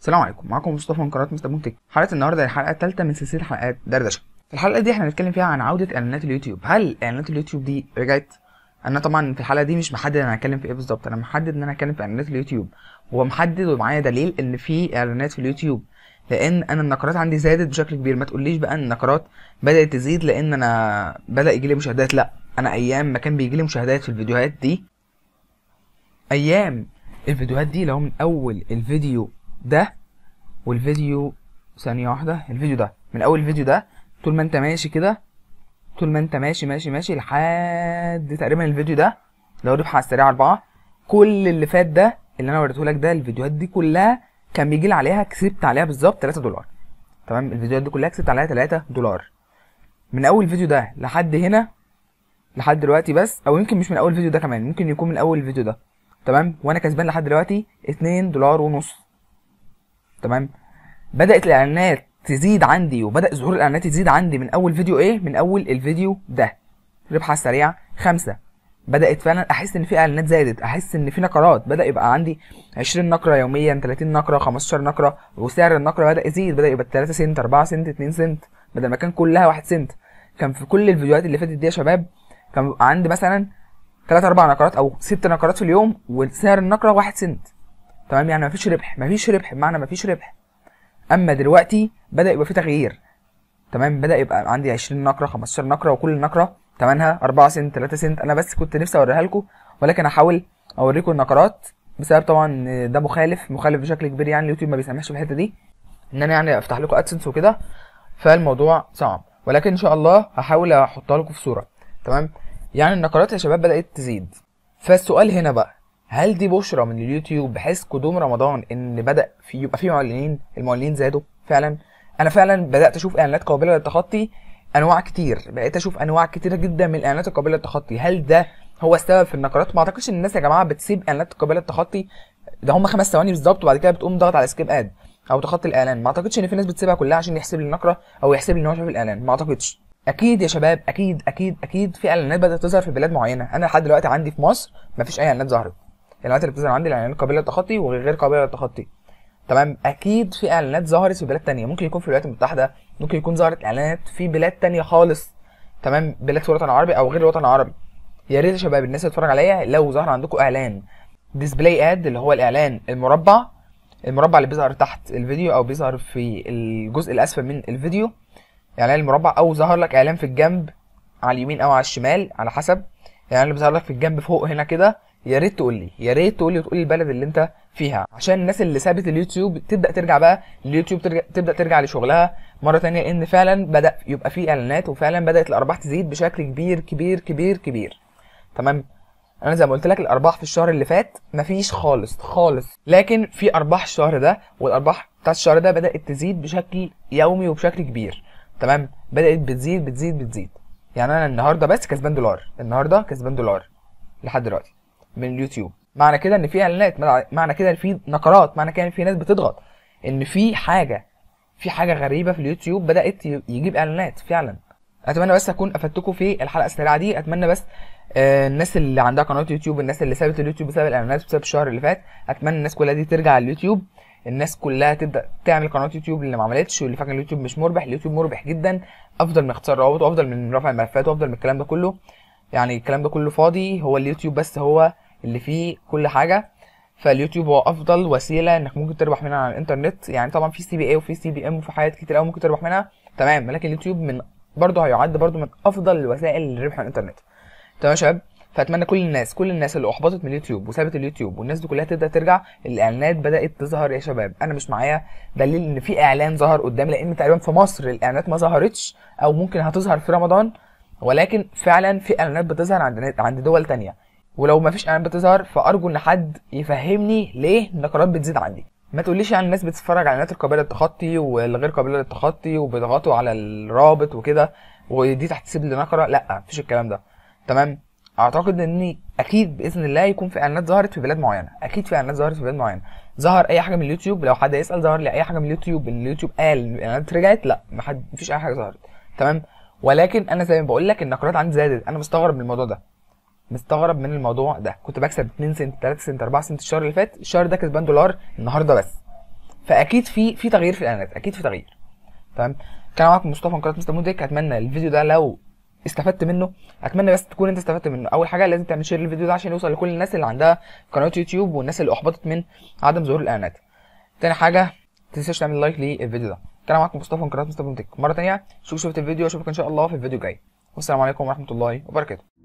السلام عليكم معاكم مصطفى من قناه مستر منتج حلقه النهارده هي الحلقه الثالثه من سلسله حلقات دردشه في الحلقه دي احنا هنتكلم فيها عن عوده اعلانات اليوتيوب هل اعلانات اليوتيوب دي رجعت انا طبعا في الحلقه دي مش محدد انا هتكلم في ايه بالظبط انا محدد ان انا هتكلم في اعلانات اليوتيوب ومحدد ومعايا دليل ان في اعلانات في اليوتيوب لان انا النقرات عندي زادت بشكل كبير ما تقوليش بقى ان النقرات بدات تزيد لان انا بدا يجي لي مشاهدات لا انا ايام ما كان بيجي لي مشاهدات في الفيديوهات دي ايام الفيديوهات دي لو من اول الفيديو ده والفيديو ثانية واحدة الفيديو ده من أول الفيديو ده طول ما أنت ماشي كده طول ما أنت ماشي ماشي ماشي لحد تقريبا الفيديو ده لو ربح على السريع أربعة كل اللي فات ده اللي أنا وريتهولك ده الفيديوهات دي كلها كان بيجي لي عليها كسبت عليها بالظبط 3 دولار تمام الفيديوهات دي كلها كسبت عليها 3 دولار من أول الفيديو ده لحد هنا لحد دلوقتي بس أو يمكن مش من أول الفيديو ده كمان ممكن يكون من أول الفيديو ده تمام وأنا كسبان لحد دلوقتي 2 دولار ونص تمام بدات الاعلانات تزيد عندي وبدا ظهور الاعلانات يزيد عندي من اول فيديو ايه من اول الفيديو ده ربحها السريعه خمسة بدات فعلا احس ان في اعلانات زادت احس ان في نقرات بدا يبقى عندي 20 نقره يوميا 30 نقره 15 نقره وسعر النقره بدا يزيد بدا يبقى 3 سنت 4 سنت 2 سنت بدل ما كان كلها 1 سنت كان في كل الفيديوهات اللي فاتت دي يا شباب كان بيبقى عندي مثلا 3 4 نقرات او 6 نقرات في اليوم وسعر النقره 1 سنت تمام يعني مفيش ربح مفيش ربح بمعنى مفيش ربح اما دلوقتي بدا يبقى في تغيير تمام بدا يبقى عندي 20 نقره 15 نقره وكل نقره ثمنها 4 سنت 3 سنت انا بس كنت نفسي اوريها لكم ولكن هحاول اوريكم النقرات بسبب طبعا ده مخالف مخالف بشكل كبير يعني اليوتيوب ما بيسامحش الحته دي ان انا يعني افتح لكم ادسنس وكده فالموضوع صعب ولكن ان شاء الله هحاول احطها لكم في صوره تمام يعني النقرات يا شباب بدات تزيد فالسؤال هنا بقى هل دي بشرة من اليوتيوب بحيث قدوم رمضان ان بدأ في يبقى في معلنين المعلنين زادوا فعلا انا فعلا بدأت اشوف اعلانات قابلة للتخطي انواع كتير بقيت اشوف انواع كتيرة جدا من الاعلانات القابلة للتخطي هل ده هو السبب في النقرات ما اعتقدش ان الناس يا جماعة بتسيب اعلانات قابلة للتخطي ده هم خمس ثواني بالظبط وبعد كده بتقوم ضغط على سكيب اد او تخطي الاعلان ما اعتقدش ان في ناس بتسيبها كلها عشان يحسب لي النقره او يحسب لي ان هو شاف الاعلان ما اعتقدش اكيد يا شباب اكيد اكيد اكيد في اعلانات بدات تظهر في بلاد معينه انا لحد دلوقتي عندي في مصر مفيش اي اعلانات ظهرت الاعلانات اللي بتظهر عندي الاعلانات قابله للتخطي وغير قابله للتخطي تمام اكيد في اعلانات ظهرت في بلاد تانية ممكن يكون في الولايات المتحده ممكن يكون ظهرت اعلانات في بلاد تانية خالص تمام بلاد في الوطن العربي او غير الوطن العربي يا ريت يا شباب الناس اللي تتفرج عليا لو ظهر عندكم اعلان ديسبلاي اد اللي هو الاعلان المربع المربع اللي بيظهر تحت الفيديو او بيظهر في الجزء الاسفل من الفيديو اعلان المربع او ظهر لك اعلان في الجنب على اليمين او على الشمال على حسب الاعلان اللي بيظهر لك في الجنب فوق هنا كده يا ريت تقول لي يا ريت تقول لي وتقول لي البلد اللي انت فيها عشان الناس اللي سابت اليوتيوب تبدا ترجع بقى اليوتيوب ترجع تبدا ترجع لشغلها مره تانية ان فعلا بدا يبقى في اعلانات وفعلا بدات الارباح تزيد بشكل كبير كبير كبير كبير تمام انا زي ما قلت لك الارباح في الشهر اللي فات مفيش خالص خالص لكن في ارباح الشهر ده والارباح بتاع الشهر ده بدات تزيد بشكل يومي وبشكل كبير تمام بدات بتزيد بتزيد بتزيد يعني انا النهارده بس كسبان دولار النهارده كسبان دولار لحد دلوقتي من اليوتيوب معنى كده ان في اعلانات معنى كده ان في نقرات معنى كده ان في ناس بتضغط ان في حاجه في حاجه غريبه في اليوتيوب بدات يجيب اعلانات فعلا اتمنى بس اكون افدتكم في الحلقه السريعه دي اتمنى بس آه، الناس اللي عندها قناه يوتيوب الناس اللي سابت اليوتيوب بسبب الاعلانات بسبب الشهر اللي فات اتمنى الناس كلها دي ترجع على اليوتيوب الناس كلها تبدا تعمل قناه يوتيوب اللي ما عملتش واللي فاكر اليوتيوب مش مربح اليوتيوب مربح جدا افضل من اختصار روابط وافضل من رفع الملفات وافضل من الكلام ده كله يعني الكلام ده كله فاضي هو اليوتيوب بس هو اللي فيه كل حاجه فاليوتيوب هو افضل وسيله انك ممكن تربح منها على الانترنت يعني طبعا في سي بي اي وفي سي بي ام وفي حاجات كتير قوي ممكن تربح منها تمام لكن اليوتيوب من برضه هيعد برضه من افضل الوسائل للربح على الانترنت تمام يا شباب فاتمنى كل الناس كل الناس اللي احبطت من اليوتيوب وسابت اليوتيوب والناس دي كلها تبدا ترجع الاعلانات بدات تظهر يا شباب انا مش معايا دليل ان في اعلان ظهر قدامي لان تقريبا في مصر الاعلانات ما ظهرتش او ممكن هتظهر في رمضان ولكن فعلا في اعلانات بتظهر عند عند دول تانية ولو ما فيش اعلانات بتظهر فارجو ان حد يفهمني ليه النقرات بتزيد عندي ما تقوليش يعني الناس بتتفرج على اعلانات القابله للتخطي والغير قابله للتخطي وبيضغطوا على الرابط وكده ودي تحتسب لنقره لا مفيش الكلام ده تمام اعتقد اني اكيد باذن الله يكون في اعلانات ظهرت في بلاد معينه اكيد في اعلانات ظهرت في بلاد معينه ظهر اي حاجه من اليوتيوب لو حد يسال ظهر لي اي حاجه من اليوتيوب اليوتيوب قال اعلانات رجعت لا ما حد مفيش اي حاجه ظهرت تمام ولكن انا زي ما بقول لك النقرات عندي زادت انا مستغرب من الموضوع ده مستغرب من الموضوع ده كنت بكسب 2 سنت 3 سنت 4 سنت الشهر اللي فات الشهر ده كسبان دولار النهارده بس فاكيد في في تغيير في الاعلانات اكيد في تغيير تمام كان معاكم مصطفى من قناه مستر موديك اتمنى الفيديو ده لو استفدت منه اتمنى بس تكون انت استفدت منه اول حاجه لازم تعمل شير للفيديو ده عشان يوصل لكل الناس اللي عندها قناه يوتيوب والناس اللي احبطت من عدم ظهور الاعلانات تاني حاجه تنساش تعمل لايك للفيديو ده كان معاكم مصطفى من قناه مصطفى تك مره ثانيه شوف شوفت الفيديو اشوفك ان شاء الله في الفيديو الجاي والسلام عليكم ورحمه الله وبركاته